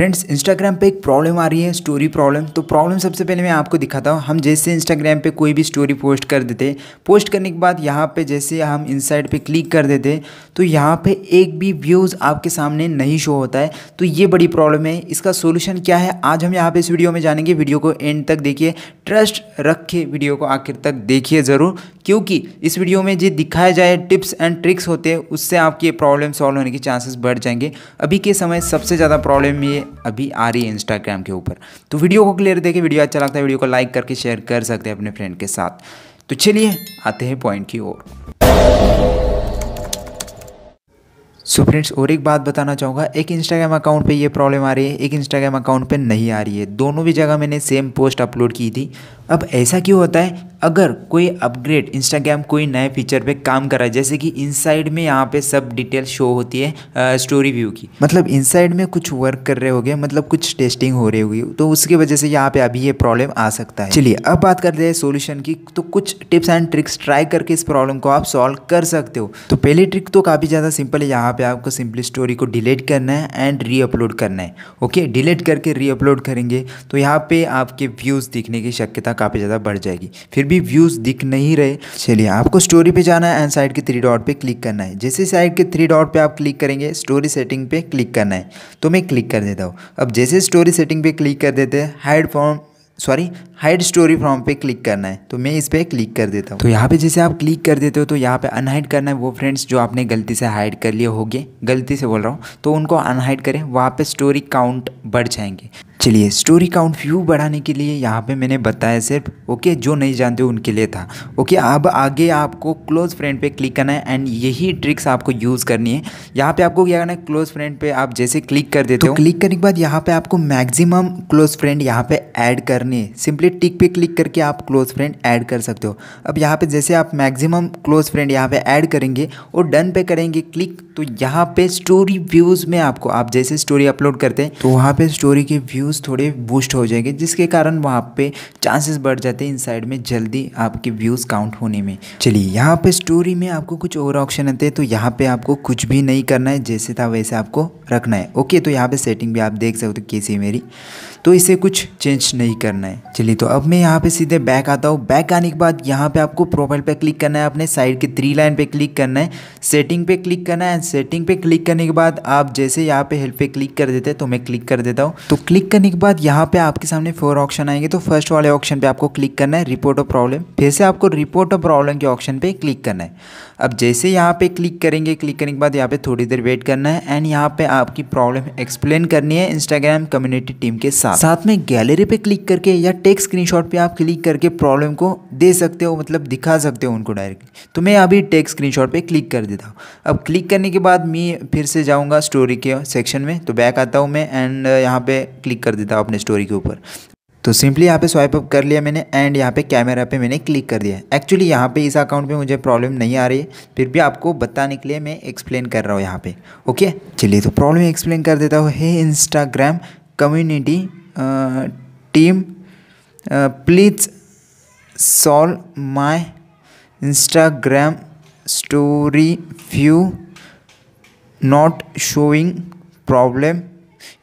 friends Instagram पे एक problem आ रही है स्टोरी प्रॉब्लम तो प्रॉब्लम सबसे पहले मैं आपको दिखाता हूँ हम जैसे इंस्टाग्राम पे कोई भी स्टोरी पोस्ट कर देते पोस्ट करने के बाद यहाँ पे जैसे हम इनसाइड पे क्लिक कर देते तो यहाँ पे एक भी व्यूज़ आपके सामने नहीं शो होता है तो ये बड़ी प्रॉब्लम है इसका सोल्यूशन क्या है आज हम यहाँ पर इस वीडियो में जानेंगे वीडियो को एंड तक देखिए इंटरेस्ट रख के वीडियो को आखिर तक देखिए ज़रूर क्योंकि इस वीडियो में जो दिखाए जाए टिप्स एंड ट्रिक्स होते हैं उससे आपकी ये प्रॉब्लम सॉल्व होने के चांसेस बढ़ जाएंगे अभी के समय सबसे ज़्यादा प्रॉब्लम ये अभी आ रही है इंस्टाग्राम के ऊपर तो वीडियो को क्लियर देखें वीडियो अच्छा लगता है वीडियो को लाइक करके शेयर कर सकते हैं अपने फ्रेंड के साथ तो चलिए आते हैं पॉइंट की ओर सो फ्रेंड्स और एक बात बताना चाहूँगा एक इंस्टाग्राम अकाउंट पे ये प्रॉब्लम आ रही है एक इंस्टाग्राम अकाउंट पे नहीं आ रही है दोनों भी जगह मैंने सेम पोस्ट अपलोड की थी अब ऐसा क्यों होता है अगर कोई अपग्रेड इंस्टाग्राम कोई नए फीचर पे काम कर रहा है जैसे कि इनसाइड में यहाँ पे सब डिटेल शो होती है आ, स्टोरी व्यू की मतलब इनसाइड में कुछ वर्क कर रहे गए मतलब कुछ टेस्टिंग हो रही होगी तो उसकी वजह से यहाँ पे अभी ये प्रॉब्लम आ सकता है चलिए अब बात करते हैं सोल्यूशन की तो कुछ टिप्स एंड ट्रिक्स ट्राई करके इस प्रॉब्लम को आप सॉल्व कर सकते हो तो पहली ट्रिक तो काफ़ी ज़्यादा सिंपल है यहाँ पर आपको सिंपली स्टोरी को डिलीट करना है एंड री अपलोड करना है ओके डिलीट करके री अपलोड करेंगे तो यहाँ पर आपके व्यूज़ दिखने की शक्यता काफ़ी ज़्यादा बढ़ जाएगी फिर भी व्यूज़ दिख नहीं रहे चलिए आपको स्टोरी पे जाना है एंड साइड के थ्री डॉट पे क्लिक करना है जैसे साइड के थ्री डॉट पे आप क्लिक करेंगे स्टोरी सेटिंग पे क्लिक करना है तो मैं क्लिक कर देता हूँ अब जैसे स्टोरी सेटिंग पे क्लिक कर देते हैं hide form sorry hide story from पे क्लिक करना है तो मैं इस पर क्लिक कर देता हूँ तो यहाँ पे जैसे आप क्लिक कर देते हो तो यहाँ पे अनहाइड करना है वो फ्रेंड्स जो आपने गलती से हाइड कर लिए होंगे गलती से बोल रहा हूँ तो उनको अनहाइड करें वहाँ पे स्टोरी काउंट बढ़ जाएंगे चलिए स्टोरी काउंट व्यू बढ़ाने के लिए यहाँ पे मैंने बताया सिर्फ ओके जो नहीं जानते उनके लिए था ओके अब आगे आपको क्लोज़ फ्रेंड पे क्लिक करना है एंड यही ट्रिक्स आपको यूज़ करनी है यहाँ पे आपको क्या करना है क्लोज़ फ्रेंड पे आप जैसे क्लिक कर देते तो हो क्लिक करने के बाद यहाँ पे आपको मैक्सिमम क्लोज़ फ्रेंड यहाँ पे ऐड करनी है सिंपली टिक पे क्लिक करके आप क्लोज़ फ्रेंड ऐड कर सकते हो अब यहाँ पे जैसे आप मैक्सिमम क्लोज़ फ्रेंड यहाँ पे ऐड करेंगे और डन पे करेंगे क्लिक तो यहाँ पे स्टोरी व्यूज़ में आपको आप जैसे स्टोरी अपलोड करते हैं तो वहाँ पे स्टोरी के व्यूज़ व्यूज़ थोड़े बूस्ट हो जाएंगे जिसके कारण वहाँ पे चांसेस बढ़ जाते हैं इनसाइड में जल्दी आपके व्यूज़ काउंट होने में चलिए यहाँ पे स्टोरी में आपको कुछ और ऑप्शन आते हैं तो यहाँ पे आपको कुछ भी नहीं करना है जैसे था वैसे आपको रखना है ओके तो यहाँ पे सेटिंग भी आप देख सकते हो कैसी मेरी तो इसे कुछ चेंज नहीं करना है चलिए तो अब मैं यहाँ पे सीधे बैक आता हूँ बैक आने के बाद यहाँ पे आपको प्रोफाइल पे क्लिक करना है अपने साइड के थ्री लाइन पे क्लिक करना है सेटिंग पे क्लिक करना है एंड सेटिंग पे क्लिक करने के बाद आप जैसे यहाँ पे हेल्प पे क्लिक कर देते हैं तो मैं क्लिक कर देता हूँ तो क्लिक करने के बाद यहाँ पे आपके सामने फोर ऑप्शन आएंगे तो फर्स्ट वाले ऑप्शन पे आपको क्लिक करना है रिपोर्ट ऑफ प्रॉब्लम फिर से आपको रिपोर्ट ऑफ प्रॉब्लम के ऑप्शन पे क्लिक करना है अब जैसे यहाँ पे क्लिक करेंगे क्लिक करने के बाद यहाँ पे थोड़ी देर वेट करना है एंड यहाँ पे आपकी प्रॉब्लम एक्सप्लेन करनी है इंस्टाग्राम कम्युनिटी टीम के साथ साथ साथ में गैलरी पे क्लिक करके या टेक्स्ट स्क्रीनशॉट पे आप क्लिक करके प्रॉब्लम को दे सकते हो मतलब दिखा सकते हो उनको डायरेक्टली तो मैं अभी टेक्स्ट स्क्रीनशॉट पे क्लिक कर देता हूँ अब क्लिक करने के बाद मैं फिर से जाऊँगा स्टोरी के सेक्शन में तो बैक आता हूँ मैं एंड यहाँ पर क्लिक कर देता हूँ अपने स्टोरी के ऊपर तो सिंपली यहाँ पे स्वाइप अप कर लिया मैंने एंड यहाँ पे कैमरा पे मैंने क्लिक कर दिया एक्चुअली यहाँ पे इस अकाउंट पे मुझे प्रॉब्लम नहीं आ रही है फिर भी आपको बताने के लिए मैं एक्सप्लेन कर रहा हूँ यहाँ पे ओके चलिए तो प्रॉब्लम एक्सप्लेन कर देता हूँ hey Instagram community uh, team uh, please solve my instagram story view not showing problem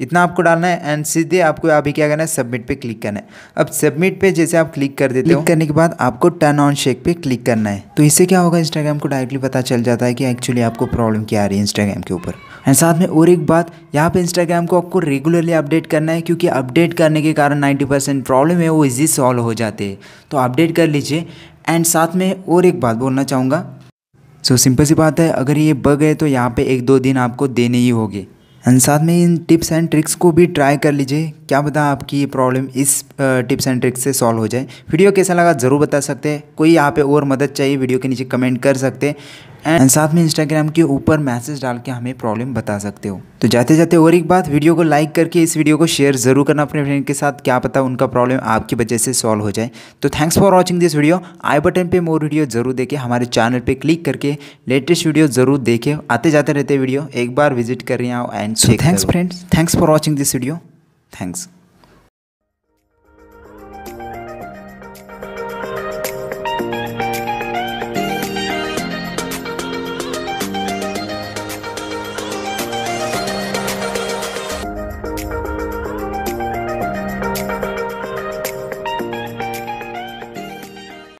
इतना आपको डालना है एंड सीधे आपको यहाँ पे क्या करना है सबमिट पे क्लिक करना है अब सबमिट पे जैसे आप क्लिक कर देते हो करने के बाद आपको टर्न ऑन शेक पे क्लिक करना है तो इससे क्या होगा इंस्टाग्राम को डायरेक्टली पता चल जाता है कि एक्चुअली आपको प्रॉब्लम क्या आ रही है इंस्टाग्राम के ऊपर एंड साथ में और एक बात यहाँ पे इंस्टाग्राम को आपको रेगुलरली अपडेट करना है क्योंकि अपडेट करने के कारण नाइन्टी परसेंट प्रॉब्लम है वो इजी सॉल्व हो जाते हैं तो अपडेट कर लीजिए एंड साथ में और एक बात बोलना चाहूँगा सो सिंपल सी बात है अगर ये बग है तो यहाँ पे एक दो दिन आपको देने ही होंगे साथ में इन टिप्स एंड ट्रिक्स को भी ट्राई कर लीजिए क्या पता आपकी प्रॉब्लम इस टिप्स एंड ट्रिक्स से सॉल्व हो जाए वीडियो कैसा लगा ज़रूर बता सकते हैं कोई यहाँ पे और मदद चाहिए वीडियो के नीचे कमेंट कर सकते हैं एंड साथ में इंस्टाग्राम के ऊपर मैसेज डाल के हमें प्रॉब्लम बता सकते हो तो जाते जाते और एक बात वीडियो को लाइक करके इस वीडियो को शेयर जरूर करना अपने फ्रेंड के साथ क्या पता उनका प्रॉब्लम आपकी वजह से सॉल्व हो जाए तो thanks for watching this video I button पे मोर वीडियो जरूर देखें हमारे चैनल पे क्लिक करके लेटेस्ट वीडियो जरूर देखें आते जाते रहते वीडियो एक बार विजिट कर रहे हैं and thanks friends thanks for watching this video thanks